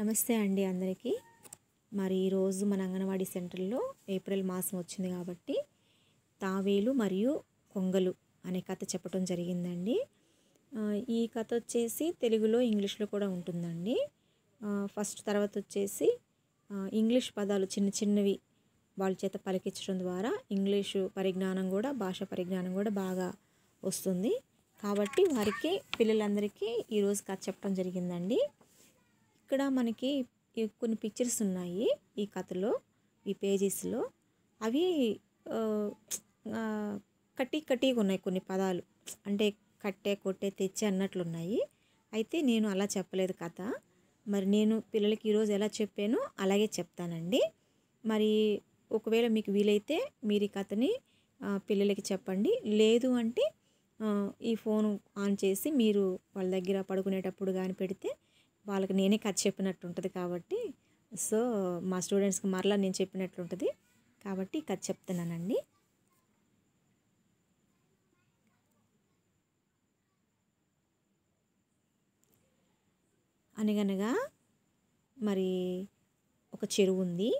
నమస్తే అండి అందరికీ మరి ఈరోజు మన అంగన్వాడీ సెంటర్లో ఏప్రిల్ మాసం వచ్చింది కాబట్టి తావేలు మరియు కొంగలు అనే కథ చెప్పడం జరిగిందండి ఈ కథ వచ్చేసి తెలుగులో ఇంగ్లీష్లో కూడా ఉంటుందండి ఫస్ట్ తర్వాత వచ్చేసి ఇంగ్లీష్ పదాలు చిన్న చిన్నవి వాళ్ళ చేత పలికించడం ద్వారా ఇంగ్లీషు పరిజ్ఞానం కూడా భాష పరిజ్ఞానం కూడా బాగా వస్తుంది కాబట్టి వారికి పిల్లలందరికీ ఈరోజు కథ చెప్పడం జరిగిందండి ఇక్కడ మనకి కొన్ని పిక్చర్స్ ఉన్నాయి ఈ కథలో ఈ పేజెస్లో అవి కట్టి కట్టిగా ఉన్నాయి కొన్ని పదాలు అంటే కట్టే కొట్టే తెచ్చే అన్నట్లున్నాయి అయితే నేను అలా చెప్పలేదు కథ మరి నేను పిల్లలకి ఈరోజు ఎలా చెప్పానో అలాగే చెప్తానండి మరి ఒకవేళ మీకు వీలైతే మీరు ఈ కథని పిల్లలకి చెప్పండి లేదు అంటే ఈ ఫోన్ ఆన్ చేసి మీరు వాళ్ళ దగ్గర పడుకునేటప్పుడు కానీ పెడితే వాళ్ళకి నేనే కథ చెప్పినట్టు ఉంటుంది కాబట్టి సో మా స్టూడెంట్స్కి మరలా నేను చెప్పినట్లు ఉంటుంది కాబట్టి కథ చెప్తున్నానండి అనగనగా మరి ఒక చెరువు ఉంది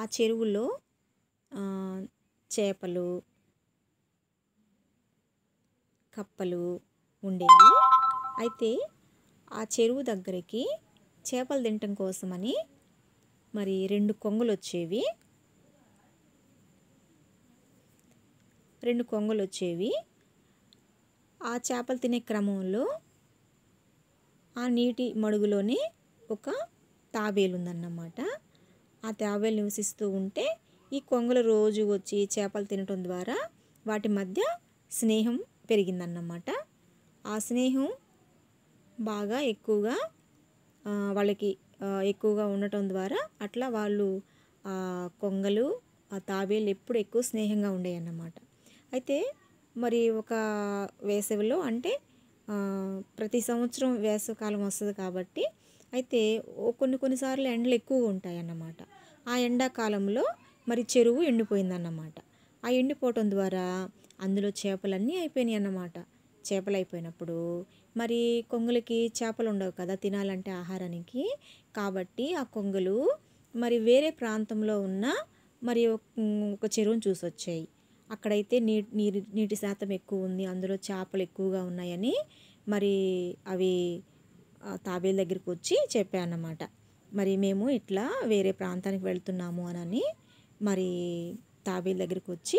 ఆ చెరువులో చేపలు కప్పలు ఉండేవి అయితే ఆ చెరువు దగ్గరికి చేపలు తినటం కోసమని మరి రెండు కొంగలు వచ్చేవి రెండు కొంగలు వచ్చేవి ఆ చేపలు తినే క్రమంలో ఆ నీటి మడుగులోనే ఒక తాబేలు ఉందన్నమాట ఆ తాబేలు నివసిస్తూ ఉంటే ఈ కొంగలు రోజు వచ్చి చేపలు తినటం ద్వారా వాటి మధ్య స్నేహం పెరిగిందన్నమాట ఆ స్నేహం బాగా ఎక్కువగా వాళ్ళకి ఎక్కువగా ఉండటం ద్వారా అట్లా వాళ్ళు కొంగలు ఆ తాబేలు ఎప్పుడు ఎక్కువ స్నేహంగా ఉండేవి అన్నమాట అయితే మరి ఒక వేసవిలో అంటే ప్రతి సంవత్సరం వేసవికాలం వస్తుంది కాబట్టి అయితే కొన్ని కొన్నిసార్లు ఎండలు ఎక్కువగా ఉంటాయి అన్నమాట ఆ ఎండాకాలంలో మరి చెరువు ఎండిపోయిందన్నమాట ఆ ఎండిపోవటం ద్వారా అందులో చేపలన్నీ అయిపోయినాయి అన్నమాట చేపలైపోయినప్పుడు మరి కొంగులకి చేపలు ఉండవు కదా తినాలంటే ఆహారానికి కాబట్టి ఆ కొంగులు మరి వేరే ప్రాంతంలో ఉన్న మరి ఒక చెరువును చూసి వచ్చాయి అక్కడైతే నీటి నీరు నీటి శాతం ఎక్కువ ఉంది అందులో చేపలు ఎక్కువగా ఉన్నాయని మరి అవి తాబేల దగ్గరికి వచ్చి చెప్పానమాట మరి మేము ఇట్లా వేరే ప్రాంతానికి వెళ్తున్నాము అని మరి తాబేల దగ్గరికి వచ్చి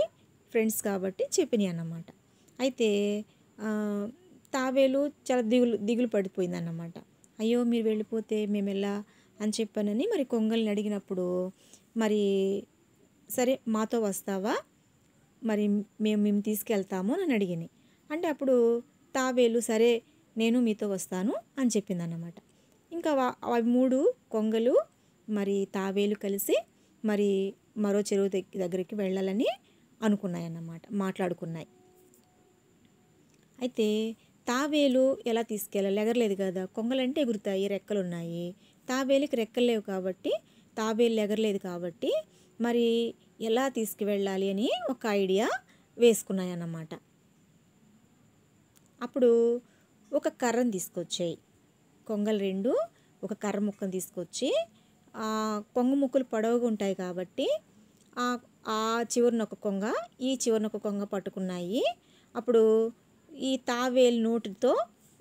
ఫ్రెండ్స్ కాబట్టి చెప్పినాయి అన్నమాట అయితే తావేలు చాలా దిగులు దిగులు పడిపోయింది అన్నమాట అయ్యో మీరు వెళ్ళిపోతే మేము ఎలా అని చెప్పానని మరి కొంగల్ని అడిగినప్పుడు మరి సరే మాతో వస్తావా మరి మేము మేము తీసుకెళ్తాము అని అడిగింది అంటే అప్పుడు తావేలు సరే నేను మీతో వస్తాను అని చెప్పింది అన్నమాట ఇంకా అవి మూడు కొంగలు మరి తావేలు కలిసి మరి మరో చెరువు దగ్గరికి వెళ్ళాలని అనుకున్నాయి అన్నమాట మాట్లాడుకున్నాయి అయితే తావేలు ఎలా తీసుకెళ్ళాలి ఎగరలేదు కదా కొంగలంటే ఎగురుతాయి రెక్కలు ఉన్నాయి తాబేలుకి రెక్కలు లేవు కాబట్టి తాబేలు ఎగరలేదు కాబట్టి మరి ఎలా తీసుకువెళ్ళాలి అని ఒక ఐడియా అన్నమాట అప్పుడు ఒక కర్రను తీసుకొచ్చాయి కొంగలు రెండు ఒక కర్ర ముక్కను తీసుకొచ్చి కొంగ ముక్కలు పొడవుగా ఉంటాయి కాబట్టి ఆ చివరిన ఒక కొంగ ఈ చివరిన ఒక కొంగ పట్టుకున్నాయి అప్పుడు ఈ తావేలు నోటితో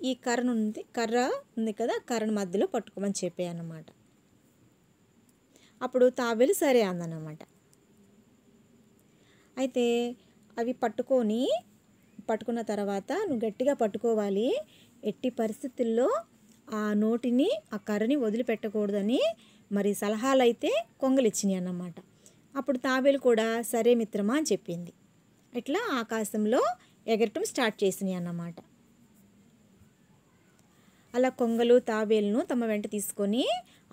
ఈ కర్రను ఉంది కర్ర ఉంది కదా కర్రను మధ్యలో పట్టుకోమని చెప్పాయన్నమాట అప్పుడు తావేలు సరే అందనమాట అయితే అవి పట్టుకొని పట్టుకున్న తర్వాత నువ్వు గట్టిగా పట్టుకోవాలి ఎట్టి పరిస్థితుల్లో ఆ నోటిని ఆ కర్రని వదిలిపెట్టకూడదని మరి సలహాలు అయితే కొంగలిచ్చినాయి అన్నమాట అప్పుడు తాబేలు కూడా సరే మిత్రమా అని చెప్పింది ఇట్లా ఆకాశంలో ఎగరటం స్టార్ట్ చేసినాయి అన్నమాట అలా కొంగలు తాబేలను తమ వెంట తీసుకొని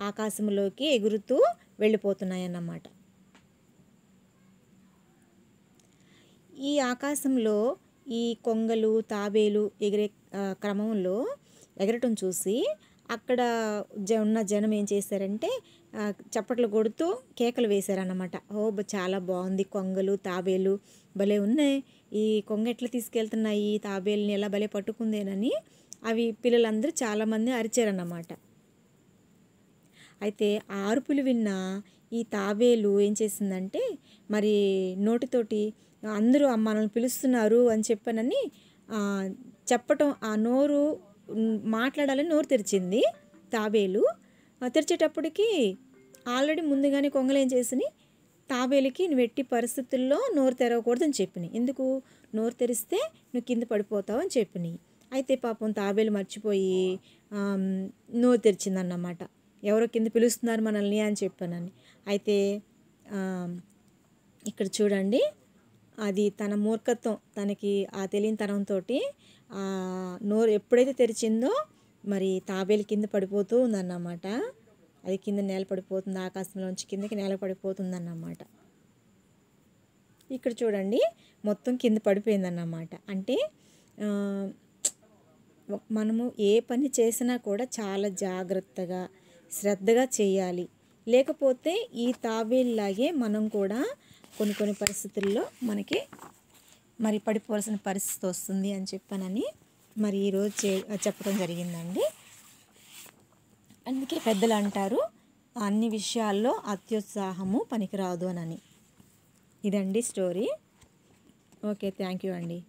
ఆకాశంలోకి ఎగురుతూ అన్నమాట ఈ ఆకాశంలో ఈ కొంగలు తాబేలు ఎగిరే క్రమంలో ఎగరటం చూసి అక్కడ జ ఉన్న జనం ఏం చేశారంటే చప్పట్లు కొడుతూ కేకలు వేశారనమాట ఓ చాలా బాగుంది కొంగలు తాబేలు భలే ఉన్నాయి ఈ కొంగ ఎట్లా తీసుకెళ్తున్నాయి ఈ తాబేలుని ఎలా భలే పట్టుకుందేనని అవి పిల్లలందరూ చాలామంది అరిచారన్నమాట అయితే ఆరుపులు విన్న ఈ తాబేలు ఏం చేసిందంటే మరి నోటితోటి అందరూ మనల్ని పిలుస్తున్నారు అని చెప్పనని చెప్పటం ఆ నోరు మాట్లాడాలని నోరు తెరిచింది తాబేలు తెరిచేటప్పటికి ఆల్రెడీ ముందుగానే కొంగలేం చేసినాయి తాబేలుకి నువ్వు ఎట్టి పరిస్థితుల్లో నోరు తెరవకూడదని చెప్పినాయి ఎందుకు నోరు తెరిస్తే నువ్వు కింద పడిపోతావు అని చెప్పినాయి అయితే పాపం తాబేలు మర్చిపోయి నోరు తెరిచిందన్నమాట ఎవరో కింద పిలుస్తున్నారు మనల్ని అని చెప్పానని అయితే ఇక్కడ చూడండి అది తన మూర్ఖత్వం తనకి ఆ తెలియని తెలియనితనంతో నోరు ఎప్పుడైతే తెరిచిందో మరి తాబేలు కింద పడిపోతూ ఉందన్నమాట అది కింద నేల పడిపోతుంది ఆకాశంలోంచి కిందకి నేల పడిపోతుందన్నమాట ఇక్కడ చూడండి మొత్తం కింద పడిపోయిందన్నమాట అంటే మనము ఏ పని చేసినా కూడా చాలా జాగ్రత్తగా శ్రద్ధగా చేయాలి లేకపోతే ఈ తాబేల్లాగే మనం కూడా కొన్ని కొన్ని పరిస్థితుల్లో మనకి మరి పడిపోవాల్సిన పరిస్థితి వస్తుంది అని చెప్పానని మరి ఈరోజు చే చెప్పడం జరిగిందండి అందుకే పెద్దలు అంటారు అన్ని విషయాల్లో అత్యుత్సాహము పనికిరాదు అని ఇదండి స్టోరీ ఓకే థ్యాంక్ యూ అండి